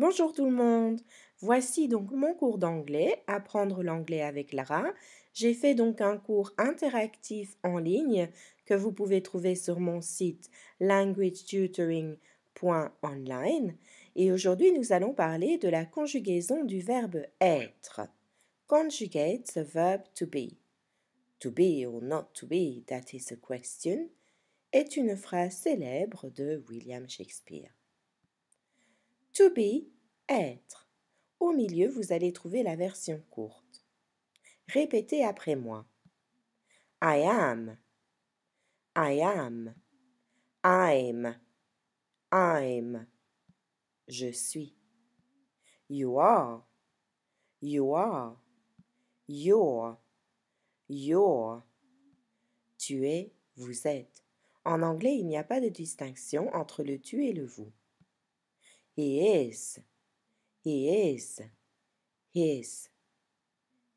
Bonjour tout le monde. Voici donc mon cours d'anglais, apprendre l'anglais avec Lara. J'ai fait donc un cours interactif en ligne que vous pouvez trouver sur mon site language languagetutoring.online et aujourd'hui nous allons parler de la conjugaison du verbe être. Conjugate the verb to be. To be or not to be, that is a question, est une phrase célèbre de William Shakespeare. To be, être. Au milieu, vous allez trouver la version courte. Répétez après moi. I am. I am. I'm. I'm. Je suis. You are. You are. You're. You're. Tu es, vous êtes. En anglais, il n'y a pas de distinction entre le tu et le vous. He is. He is. His.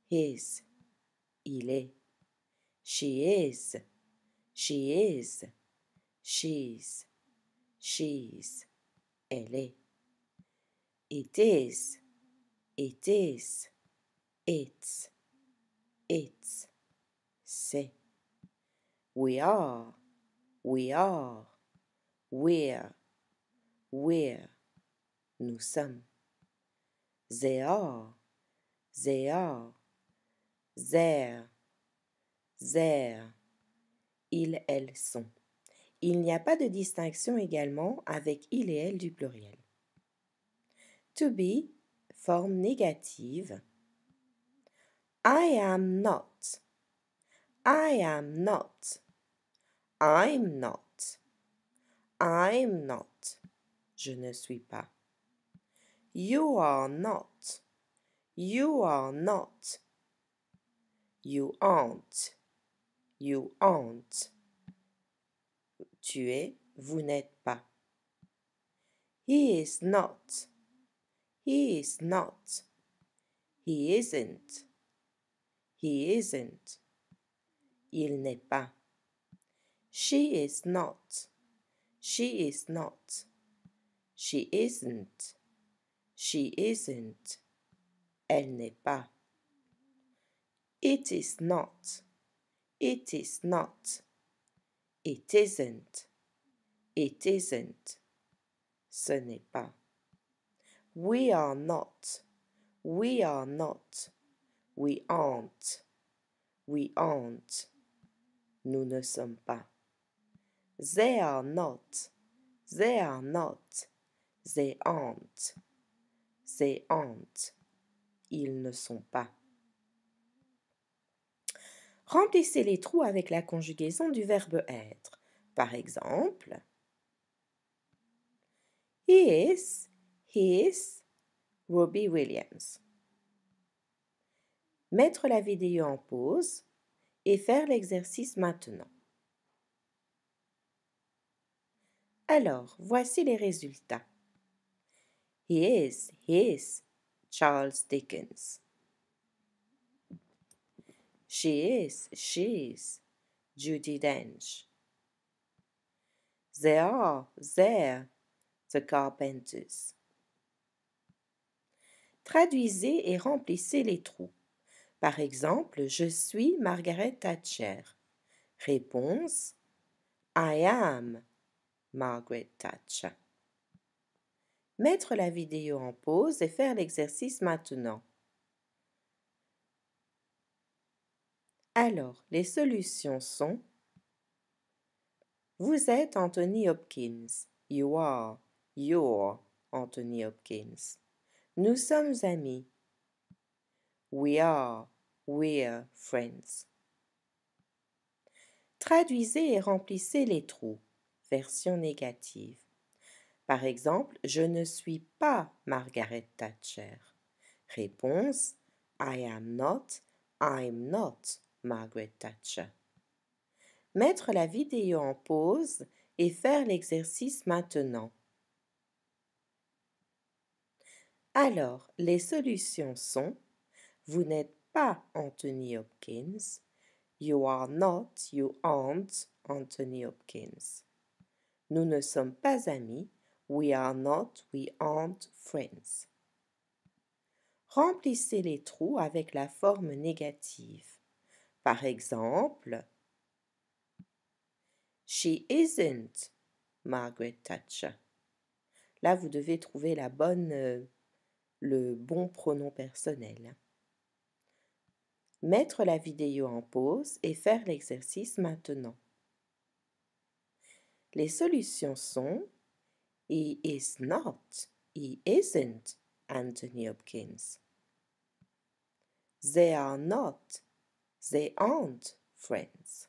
His. Il est. She is. She is. She's. She's. Elle est. It is. It is. It's. It's. C'est. We are. We are. We're. We're. nous sommes. Zéor, Zéor, Zère, Zère. Ils, elles sont. Il n'y a pas de distinction également avec il et elle du pluriel. To be, forme négative. I am not. I am not. I'm not. I'm not. Je ne suis pas. You are not. You are not. You aren't. You aren't. Tu es, vous n'êtes pas. He is not. He is not. He isn't. He isn't. Il n'est pas. She is not. She is not. She isn't. She isn't. Elle n'est pas. It is not. It is not. It isn't. It isn't. Ce n'est pas. We are not. We are not. We aren't. We aren't. Nous ne sommes pas. They are not. They are not. They aren't. c'est honte. Ils ne sont pas. Remplissez les trous avec la conjugaison du verbe être. Par exemple, He is, he is Robbie Williams. Mettre la vidéo en pause et faire l'exercice maintenant. Alors, voici les résultats. He is, he is Charles Dickens. She is, she is Judy Dench. They are, there, the carpenters. Traduisez et remplissez les trous. Par exemple, je suis Margaret Thatcher. Réponse I am Margaret Thatcher mettre la vidéo en pause et faire l'exercice maintenant. Alors, les solutions sont Vous êtes Anthony Hopkins. You are. You're Anthony Hopkins. Nous sommes amis. We are. We're friends. Traduisez et remplissez les trous. Version négative. Par exemple, je ne suis pas Margaret Thatcher. Réponse I am not, I'm not Margaret Thatcher. Mettre la vidéo en pause et faire l'exercice maintenant. Alors, les solutions sont Vous n'êtes pas Anthony Hopkins. You are not, you aren't Anthony Hopkins. Nous ne sommes pas amis. We are not, we aren't friends. Remplissez les trous avec la forme négative. Par exemple, She isn't Margaret Thatcher. Là, vous devez trouver la bonne, euh, le bon pronom personnel. Mettre la vidéo en pause et faire l'exercice maintenant. Les solutions sont He is not, he isn't Anthony Hopkins. They are not, they aren't friends.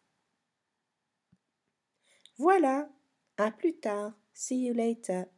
Voilà, à plus tard, see you later.